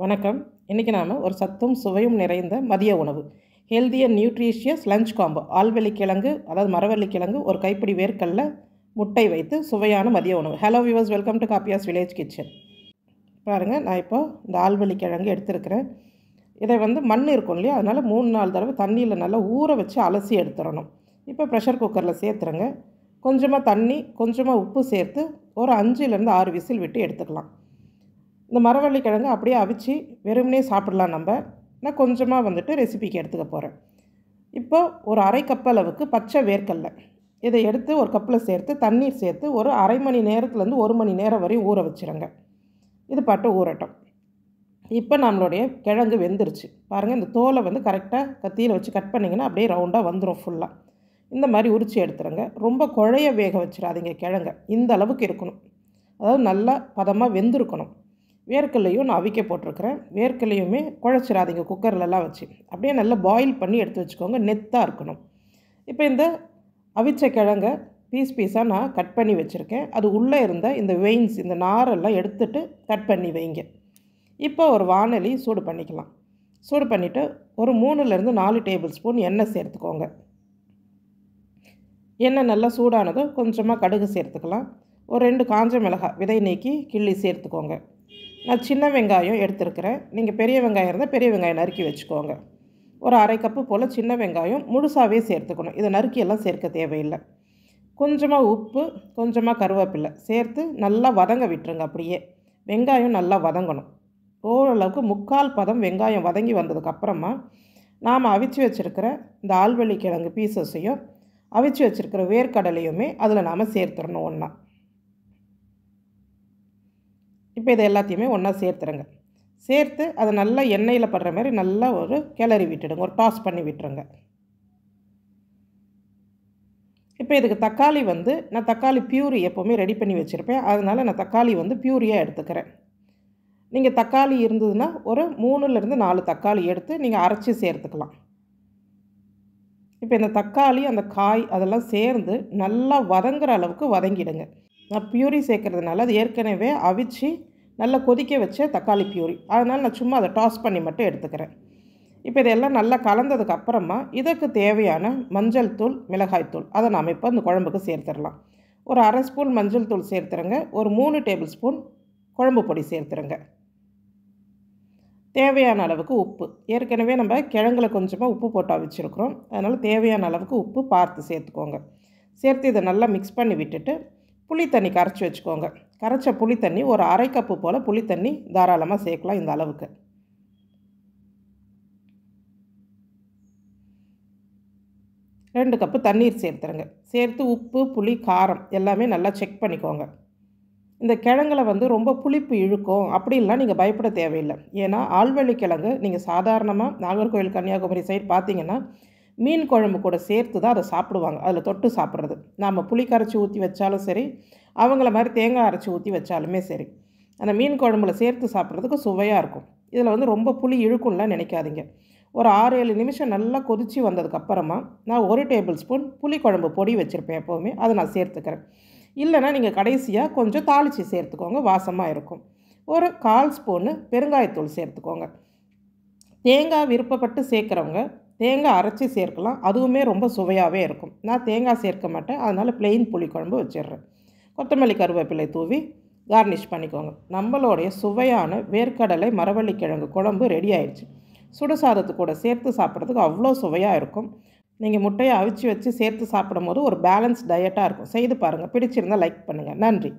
வணக்கம் இன்றைக்கி நாம் ஒரு சத்தும் சுவையும் நிறைந்த மதிய உணவு healthy and nutritious lunch combo ஆல்வெளிக்கிழங்கு அதாவது மரவள்ளிக்கிழங்கு ஒரு கைப்பிடி வேர்க்கல்ல முட்டை வைத்து சுவையான மதிய உணவு ஹலோ வியூவர்ஸ் வெல்கம் டு காப்பியாஸ் வில்லேஜ் கிச்சன் பாருங்கள் நான் இப்போ இந்த ஆல்வெளிக்கிழங்கு எடுத்துருக்கிறேன் இதை வந்து மண் இருக்கும் இல்லையா அதனால் மூணு நாலு தடவை தண்ணியில் நல்லா ஊற வச்சு அலசி எடுத்துடணும் இப்போ ப்ரெஷர் குக்கரில் சேர்த்துருங்க கொஞ்சமாக தண்ணி கொஞ்சமாக உப்பு சேர்த்து ஒரு அஞ்சுலேருந்து ஆறு விசில் விட்டு எடுத்துக்கலாம் இந்த மரவள்ளிக்கிழங்கு அப்படியே அவிச்சு வெறுமனே சாப்பிடலாம் நம்ம நான் கொஞ்சமாக வந்துட்டு ரெசிபிக்கு எடுத்துக்க போகிறேன் இப்போ ஒரு அரை கப் அளவுக்கு பச்சை வேர்க்கல்ல இதை எடுத்து ஒரு கப்பில் சேர்த்து தண்ணீர் சேர்த்து ஒரு அரை மணி நேரத்துலேருந்து ஒரு மணி நேரம் வரையும் ஊற வச்சுருங்க இது பாட்டு ஊறட்டும் இப்போ நம்மளுடைய கிழங்கு வெந்துருச்சு பாருங்கள் இந்த தோலை வந்து கரெக்டாக கத்தியில் வச்சு கட் பண்ணிங்கன்னா அப்படியே ரவுண்டாக வந்துடும் ஃபுல்லாக இந்த மாதிரி உரிச்சு எடுத்துருங்க ரொம்ப குழைய வேக வச்சிடாதீங்க கிழங்க இந்த அளவுக்கு இருக்கணும் அதாவது நல்லா பதமாக வெந்திருக்கணும் வேர்க்கல்லையும் நான் அவிக்க போட்டிருக்கிறேன் வேர்க்கல்லையுமே குழச்சிடாதீங்க குக்கர்லலாம் வச்சு அப்படியே நல்லா பாயில் பண்ணி எடுத்து வச்சுக்கோங்க நெத்தாக இருக்கணும் இப்போ இந்த அவிச்ச கிழங்க பீஸ் பீஸாக நான் கட் பண்ணி வச்சுருக்கேன் அது உள்ளே இருந்த இந்த வெயின்ஸ் இந்த நாரெல்லாம் எடுத்துட்டு கட் பண்ணி வைங்க இப்போ ஒரு வானொலி சூடு பண்ணிக்கலாம் சூடு பண்ணிவிட்டு ஒரு மூணுலேருந்து நாலு டேபிள் ஸ்பூன் எண்ணெய் சேர்த்துக்கோங்க எண்ணெய் நல்லா சூடானதும் கொஞ்சமாக கடுகு சேர்த்துக்கலாம் ஒரு ரெண்டு காஞ்ச மிளகாய் விதை நீக்கி கிள்ளி சேர்த்துக்கோங்க நான் சின்ன வெங்காயம் எடுத்துருக்கிறேன் நீங்கள் பெரிய வெங்காயம் இருந்தால் பெரிய வெங்காயம் நறுக்கி வச்சுக்கோங்க ஒரு அரை கப்பு போல் சின்ன வெங்காயம் முழுசாகவே சேர்த்துக்கணும் இதை நறுக்கியெல்லாம் சேர்க்க தேவையில்லை கொஞ்சமாக உப்பு கொஞ்சமாக கருவேப்பிலை சேர்த்து நல்லா வதங்க விட்டுருங்க அப்படியே வெங்காயம் நல்லா வதங்கணும் ஓரளவுக்கு முக்கால் பதம் வெங்காயம் வதங்கி வந்ததுக்கப்புறமா நாம் அவிச்சு வச்சுருக்கிற இந்த ஆல்வெளி கிழங்கு பீசஸையும் அவிச்சு வச்சுருக்கிற வேர்க்கடலையுமே அதில் நாம் சேர்த்துடணும் ஒன்றா இப்போ இதை எல்லாத்தையுமே ஒன்றா சேர்த்துருங்க சேர்த்து அதை நல்லா எண்ணெயில் படுற மாதிரி நல்லா ஒரு கிளறி விட்டுடுங்க ஒரு டாஸ் பண்ணி விட்டுருங்க இப்போ இதுக்கு தக்காளி வந்து நான் தக்காளி பியூரி எப்போவுமே ரெடி பண்ணி வச்சுருப்பேன் அதனால் நான் தக்காளி வந்து பியூரியாக எடுத்துக்கிறேன் நீங்கள் தக்காளி இருந்ததுன்னா ஒரு மூணுலேருந்து நாலு தக்காளி எடுத்து நீங்கள் அரைச்சி சேர்த்துக்கலாம் இப்போ இந்த தக்காளி அந்த காய் அதெல்லாம் சேர்ந்து நல்லா வதங்குற அளவுக்கு வதங்கிடுங்க நான் பியூரி சேர்க்குறதுனால அது ஏற்கனவே அவிச்சு நல்லா கொதிக்க வச்ச தக்காளி பியூரி அதனால் நான் சும்மா அதை டாஸ் பண்ணி மட்டும் எடுத்துக்கிறேன் இப்போ இதெல்லாம் நல்லா கலந்ததுக்கு அப்புறமா இதற்கு தேவையான மஞ்சள் தூள் மிளகாய் தூள் அதை நாம் இப்போ அந்த குழம்புக்கு சேர்த்துடலாம் ஒரு அரை ஸ்பூன் மஞ்சள் தூள் சேர்த்துருங்க ஒரு மூணு டேபிள் ஸ்பூன் குழம்பு பொடி சேர்த்துருங்க தேவையான அளவுக்கு உப்பு ஏற்கனவே நம்ம கிழங்குல கொஞ்சமாக உப்பு போட்டு வச்சுருக்குறோம் அதனால் தேவையான அளவுக்கு உப்பு பார்த்து சேர்த்துக்கோங்க சேர்த்து இதை நல்லா மிக்ஸ் பண்ணி விட்டுட்டு புளி தண்ணி கரைச்சி வச்சுக்கோங்க கரைச்ச புளி தண்ணி ஒரு அரை கப்பு போல் புளி தண்ணி தாராளமாக சேர்க்கலாம் இந்த அளவுக்கு ரெண்டு கப்பு தண்ணீர் சேர்த்துருங்க சேர்த்து உப்பு புளி காரம் எல்லாமே நல்லா செக் பண்ணிக்கோங்க இந்த கிழங்குல வந்து ரொம்ப புளிப்பு இழுக்கும் அப்படின்லாம் நீங்கள் பயப்பட தேவையில்லை ஏன்னா ஆழ்வள்ளி கிழங்கு நீங்கள் சாதாரணமாக நாகர்கோவில் கன்னியாகுமரி சைடு பார்த்தீங்கன்னா மீன் குழம்பு கூட சேர்த்து தான் அதை சாப்பிடுவாங்க அதில் தொட்டு சாப்பிட்றது நாம் புளி கரைச்சி ஊற்றி வச்சாலும் சரி அவங்கள மாதிரி தேங்காய் அரைச்சி ஊற்றி வச்சாலுமே சரி அந்த மீன் குழம்புல சேர்த்து சாப்பிட்றதுக்கு சுவையாக இருக்கும் இதில் வந்து ரொம்ப புளி இழுக்கும்லாம் நினைக்காதீங்க ஒரு ஆறு ஏழு நிமிஷம் நல்லா கொதித்து வந்ததுக்கப்புறமா நான் ஒரு டேபிள் ஸ்பூன் புளி குழம்பு பொடி வச்சுருப்பேன் எப்போவுமே அதை நான் சேர்த்துக்கிறேன் இல்லைனா நீங்கள் கடைசியாக கொஞ்சம் தாளித்து சேர்த்துக்கோங்க வாசமாக இருக்கும் ஒரு கால் ஸ்பூனு பெருங்காயத்தூள் சேர்த்துக்கோங்க தேங்காய் விருப்பப்பட்டு சேர்க்குறவங்க தேங்காய் அரைச்சி சேர்க்கலாம் அதுவுமே ரொம்ப சுவையாகவே இருக்கும் நான் தேங்காய் சேர்க்க மாட்டேன் அதனால் பிளெயின் புளிக்குழம்பு வச்சிடுறேன் கொத்தமல்லி கருவேப்பிலை தூவி கார்னிஷ் பண்ணிக்கோங்க நம்மளுடைய சுவையான வேர்க்கடலை மரவள்ளிக்கிழங்கு குழம்பு ரெடி ஆயிடுச்சு சுட கூட சேர்த்து சாப்பிட்றதுக்கு அவ்வளோ சுவையாக இருக்கும் நீங்கள் முட்டையை அவிச்சு வச்சு சேர்த்து சாப்பிடும் போது ஒரு பேலன்ஸ் டயட்டாக இருக்கும் செய்து பாருங்கள் பிடிச்சிருந்தால் லைக் பண்ணுங்கள் நன்றி